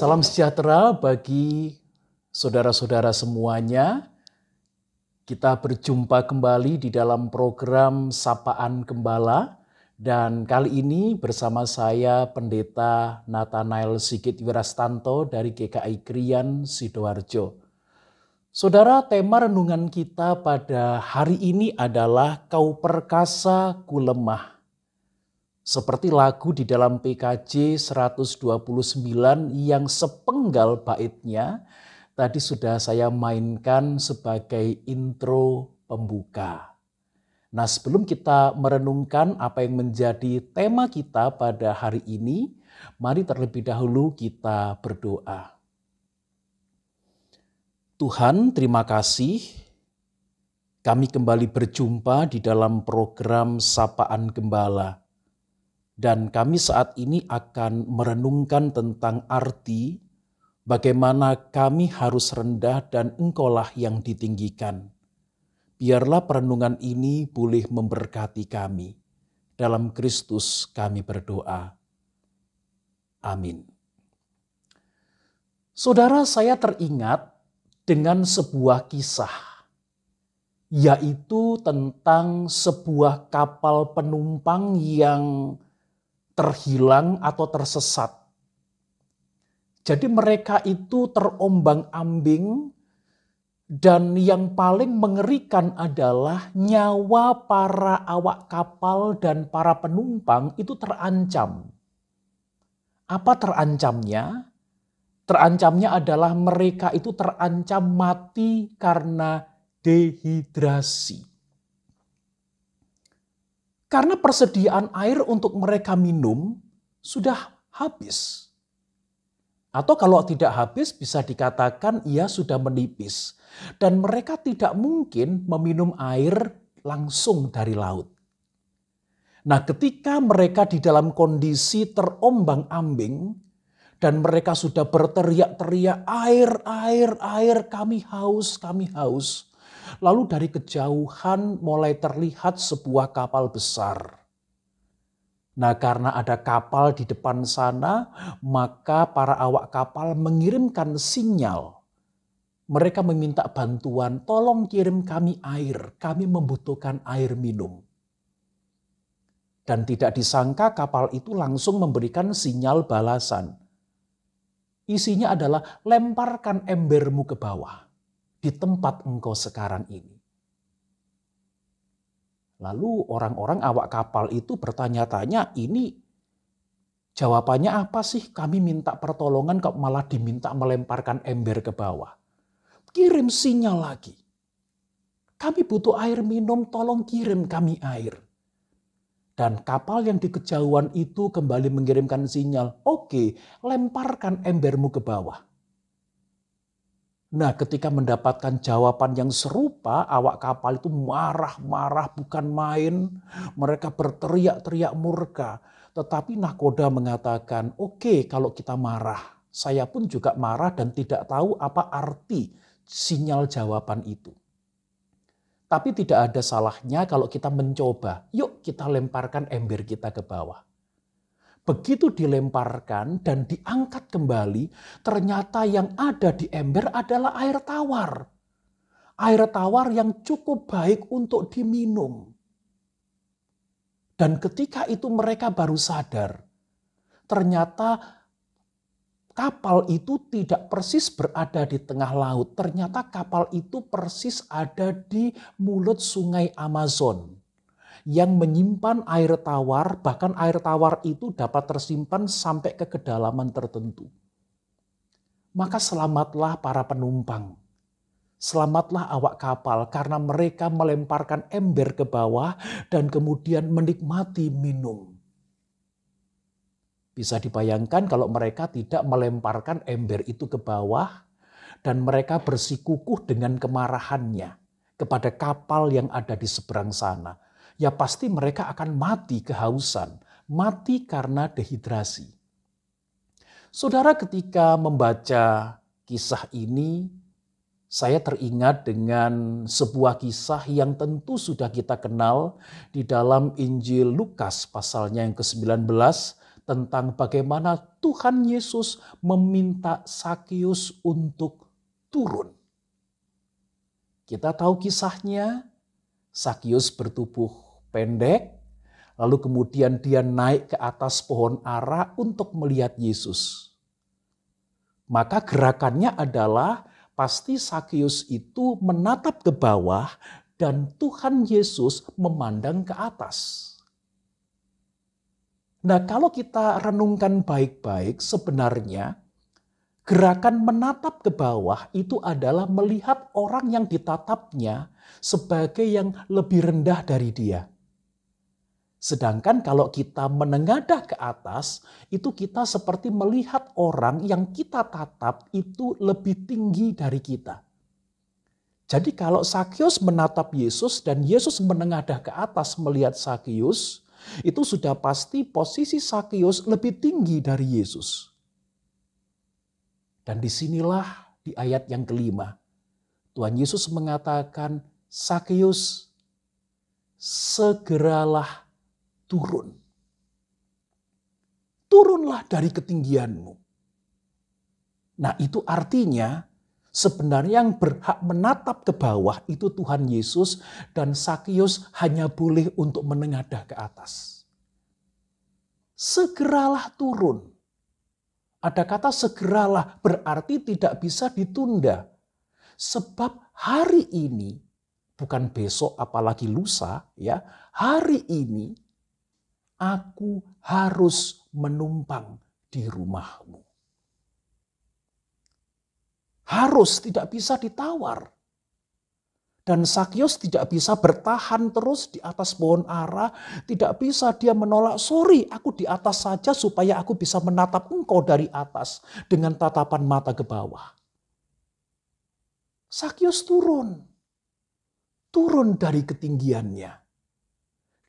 Salam sejahtera bagi saudara-saudara semuanya. Kita berjumpa kembali di dalam program Sapaan Gembala dan kali ini bersama saya Pendeta Nathanael Sigit Wirastanto dari GKI Krian Sidoarjo. Saudara, tema renungan kita pada hari ini adalah kau perkasa ku lemah. Seperti lagu di dalam PKJ 129 yang sepenggal baitnya tadi sudah saya mainkan sebagai intro pembuka. Nah, sebelum kita merenungkan apa yang menjadi tema kita pada hari ini, mari terlebih dahulu kita berdoa. Tuhan, terima kasih. Kami kembali berjumpa di dalam program Sapaan Gembala. Dan kami saat ini akan merenungkan tentang arti bagaimana kami harus rendah dan engkaulah yang ditinggikan. Biarlah perenungan ini boleh memberkati kami. Dalam Kristus kami berdoa. Amin. Saudara saya teringat dengan sebuah kisah yaitu tentang sebuah kapal penumpang yang terhilang atau tersesat. Jadi mereka itu terombang-ambing dan yang paling mengerikan adalah nyawa para awak kapal dan para penumpang itu terancam. Apa terancamnya? Terancamnya adalah mereka itu terancam mati karena dehidrasi. Karena persediaan air untuk mereka minum sudah habis. Atau kalau tidak habis bisa dikatakan ia sudah menipis. Dan mereka tidak mungkin meminum air langsung dari laut. Nah ketika mereka di dalam kondisi terombang ambing, dan mereka sudah berteriak-teriak, air, air, air, kami haus, kami haus. Lalu dari kejauhan mulai terlihat sebuah kapal besar. Nah, karena ada kapal di depan sana, maka para awak kapal mengirimkan sinyal. Mereka meminta bantuan, "Tolong kirim kami air, kami membutuhkan air minum." Dan tidak disangka, kapal itu langsung memberikan sinyal balasan. Isinya adalah lemparkan embermu ke bawah di tempat engkau sekarang ini. Lalu orang-orang awak kapal itu bertanya-tanya, ini jawabannya apa sih? Kami minta pertolongan kok malah diminta melemparkan ember ke bawah. Kirim sinyal lagi. Kami butuh air minum, tolong kirim kami air. Dan kapal yang di kejauhan itu kembali mengirimkan sinyal, oke, lemparkan embermu ke bawah. Nah, ketika mendapatkan jawaban yang serupa, awak kapal itu marah-marah bukan main. Mereka berteriak-teriak murka. Tetapi nakoda mengatakan, "Oke, okay, kalau kita marah, saya pun juga marah dan tidak tahu apa arti sinyal jawaban itu." Tapi tidak ada salahnya kalau kita mencoba. Yuk kita lemparkan ember kita ke bawah. Begitu dilemparkan dan diangkat kembali, ternyata yang ada di ember adalah air tawar. Air tawar yang cukup baik untuk diminum. Dan ketika itu mereka baru sadar, ternyata kapal itu tidak persis berada di tengah laut. Ternyata kapal itu persis ada di mulut sungai Amazon yang menyimpan air tawar, bahkan air tawar itu dapat tersimpan sampai ke kedalaman tertentu. Maka selamatlah para penumpang. Selamatlah awak kapal karena mereka melemparkan ember ke bawah dan kemudian menikmati minum. Bisa dibayangkan kalau mereka tidak melemparkan ember itu ke bawah dan mereka bersikukuh dengan kemarahannya kepada kapal yang ada di seberang sana ya pasti mereka akan mati kehausan, mati karena dehidrasi. Saudara ketika membaca kisah ini, saya teringat dengan sebuah kisah yang tentu sudah kita kenal di dalam Injil Lukas pasalnya yang ke-19 tentang bagaimana Tuhan Yesus meminta Sakyus untuk turun. Kita tahu kisahnya, Sakyus bertubuh pendek, lalu kemudian dia naik ke atas pohon ara untuk melihat Yesus. Maka gerakannya adalah pasti Sakyus itu menatap ke bawah dan Tuhan Yesus memandang ke atas. Nah, kalau kita renungkan baik-baik, sebenarnya gerakan menatap ke bawah itu adalah melihat orang yang ditatapnya sebagai yang lebih rendah dari dia. Sedangkan kalau kita menengadah ke atas, itu kita seperti melihat orang yang kita tatap itu lebih tinggi dari kita. Jadi kalau Sakyus menatap Yesus dan Yesus menengadah ke atas melihat Sakyus, itu sudah pasti posisi Sakyus lebih tinggi dari Yesus. Dan disinilah di ayat yang kelima, Tuhan Yesus mengatakan, Sakyus, segeralah turun. Turunlah dari ketinggianmu. Nah, itu artinya sebenarnya yang berhak menatap ke bawah itu Tuhan Yesus dan Sakyus hanya boleh untuk menengadah ke atas. Segeralah turun. Ada kata segeralah berarti tidak bisa ditunda. Sebab hari ini bukan besok apalagi lusa ya hari ini aku harus menumpang di rumahmu. Harus tidak bisa ditawar. Dan Sakyos tidak bisa bertahan terus di atas pohon ara, tidak bisa dia menolak, sorry aku di atas saja supaya aku bisa menatap engkau dari atas dengan tatapan mata ke bawah. Sakyos turun, turun dari ketinggiannya.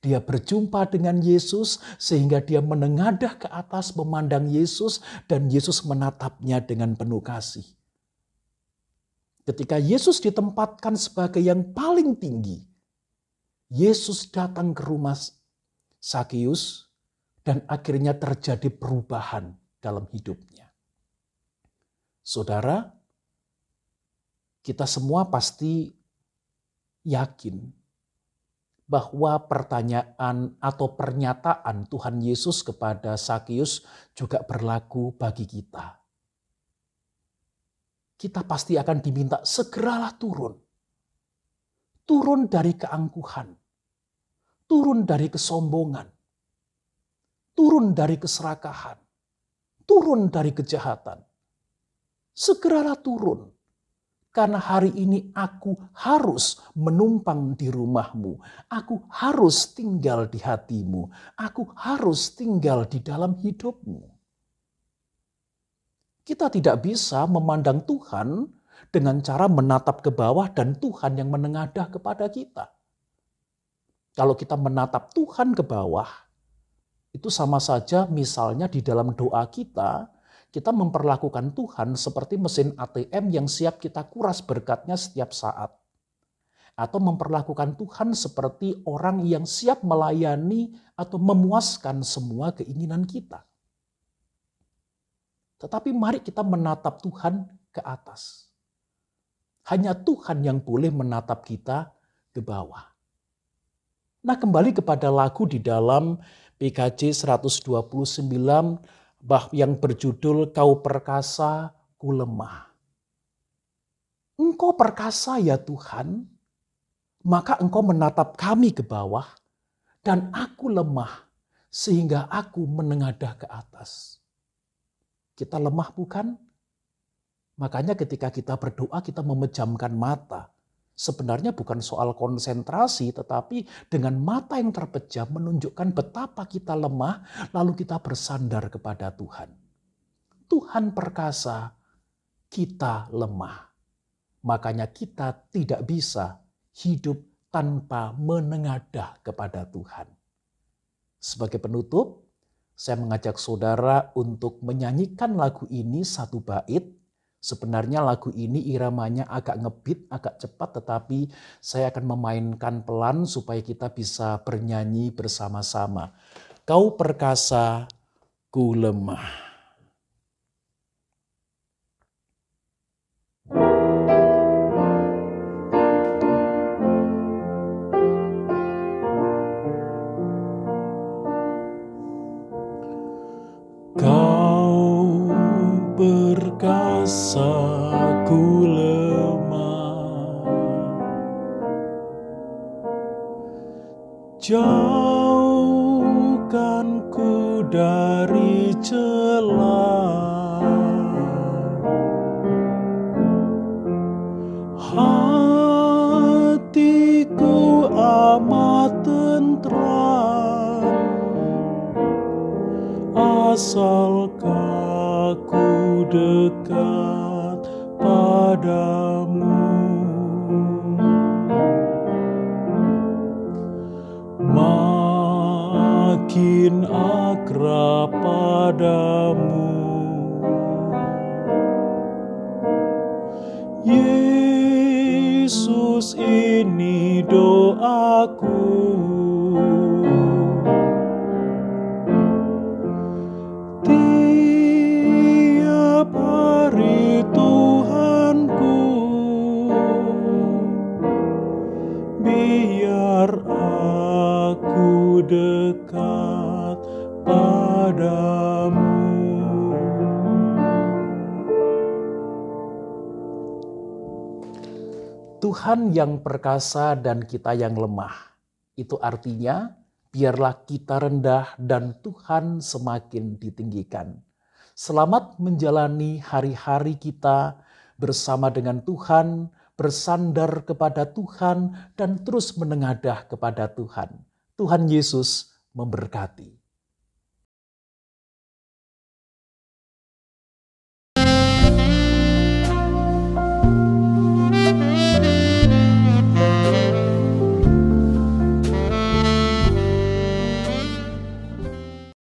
Dia berjumpa dengan Yesus sehingga dia menengadah ke atas memandang Yesus dan Yesus menatapnya dengan penuh kasih. Ketika Yesus ditempatkan sebagai yang paling tinggi, Yesus datang ke rumah Sakyus dan akhirnya terjadi perubahan dalam hidupnya. Saudara, kita semua pasti yakin bahwa pertanyaan atau pernyataan Tuhan Yesus kepada Sakyus juga berlaku bagi kita. Kita pasti akan diminta segeralah turun. Turun dari keangkuhan. Turun dari kesombongan. Turun dari keserakahan. Turun dari kejahatan. Segeralah turun karena hari ini aku harus menumpang di rumahmu. Aku harus tinggal di hatimu. Aku harus tinggal di dalam hidupmu. Kita tidak bisa memandang Tuhan dengan cara menatap ke bawah dan Tuhan yang menengadah kepada kita. Kalau kita menatap Tuhan ke bawah, itu sama saja misalnya di dalam doa kita, kita memperlakukan Tuhan seperti mesin ATM yang siap kita kuras berkatnya setiap saat. Atau memperlakukan Tuhan seperti orang yang siap melayani atau memuaskan semua keinginan kita. Tetapi mari kita menatap Tuhan ke atas. Hanya Tuhan yang boleh menatap kita ke bawah. Nah kembali kepada lagu di dalam PKJ 129 yang berjudul Kau Perkasa, Ku Lemah. Engkau perkasa ya Tuhan, maka engkau menatap kami ke bawah dan aku lemah sehingga aku menengadah ke atas. Kita lemah bukan? Makanya ketika kita berdoa kita memejamkan mata sebenarnya bukan soal konsentrasi, tetapi dengan mata yang terpejam menunjukkan betapa kita lemah, lalu kita bersandar kepada Tuhan. Tuhan perkasa, kita lemah. Makanya kita tidak bisa hidup tanpa menengadah kepada Tuhan. Sebagai penutup, saya mengajak saudara untuk menyanyikan lagu ini satu bait Sebenarnya lagu ini iramanya agak ngebit, agak cepat, tetapi saya akan memainkan pelan supaya kita bisa bernyanyi bersama-sama. Kau perkasa, ku lemah. rasaku lemah jauhkan ku dari celah hatiku amat tentram asalkan ku dekat kamu makin akrab padamu Yesus ini doaku biar aku dekat padamu. Tuhan yang perkasa dan kita yang lemah. Itu artinya, biarlah kita rendah dan Tuhan semakin ditinggikan. Selamat menjalani hari-hari kita bersama dengan Tuhan bersandar kepada Tuhan, dan terus menengadah kepada Tuhan. Tuhan Yesus memberkati.